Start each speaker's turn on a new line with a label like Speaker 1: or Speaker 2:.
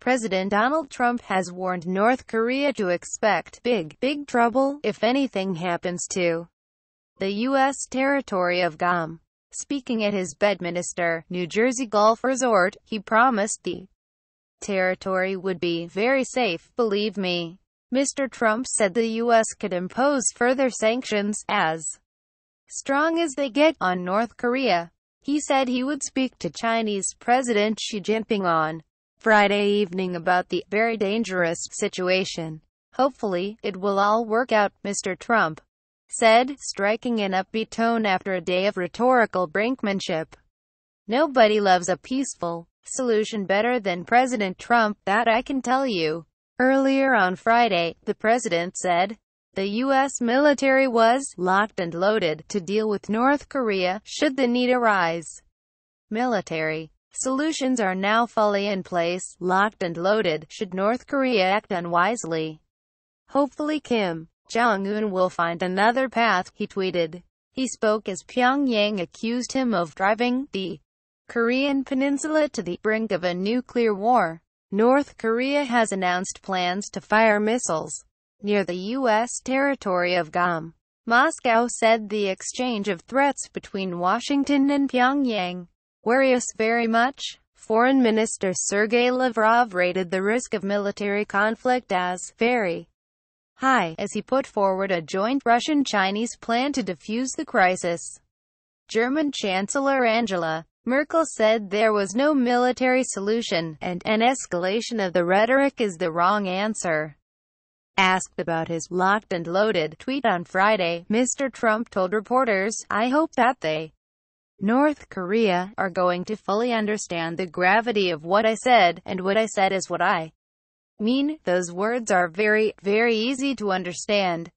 Speaker 1: President Donald Trump has warned North Korea to expect big, big trouble if anything happens to the U.S. territory of Guam. Speaking at his Bedminster, New Jersey golf resort, he promised the territory would be very safe, believe me. Mr. Trump said the U.S. could impose further sanctions, as strong as they get, on North Korea. He said he would speak to Chinese President Xi Jinping on Friday evening about the very dangerous situation. Hopefully, it will all work out, Mr. Trump said, striking an upbeat tone after a day of rhetorical brinkmanship. Nobody loves a peaceful solution better than President Trump, that I can tell you. Earlier on Friday, the president said, the U.S. military was locked and loaded to deal with North Korea should the need arise. Military Solutions are now fully in place, locked and loaded, should North Korea act unwisely. Hopefully Kim Jong-un will find another path, he tweeted. He spoke as Pyongyang accused him of driving the Korean peninsula to the brink of a nuclear war. North Korea has announced plans to fire missiles near the U.S. territory of Guam. Moscow said the exchange of threats between Washington and Pyongyang worry us very much. Foreign Minister Sergei Lavrov rated the risk of military conflict as very high, as he put forward a joint Russian-Chinese plan to defuse the crisis. German Chancellor Angela Merkel said there was no military solution, and an escalation of the rhetoric is the wrong answer. Asked about his locked and loaded tweet on Friday, Mr. Trump told reporters, I hope that they North Korea, are going to fully understand the gravity of what I said, and what I said is what I mean. Those words are very, very easy to understand.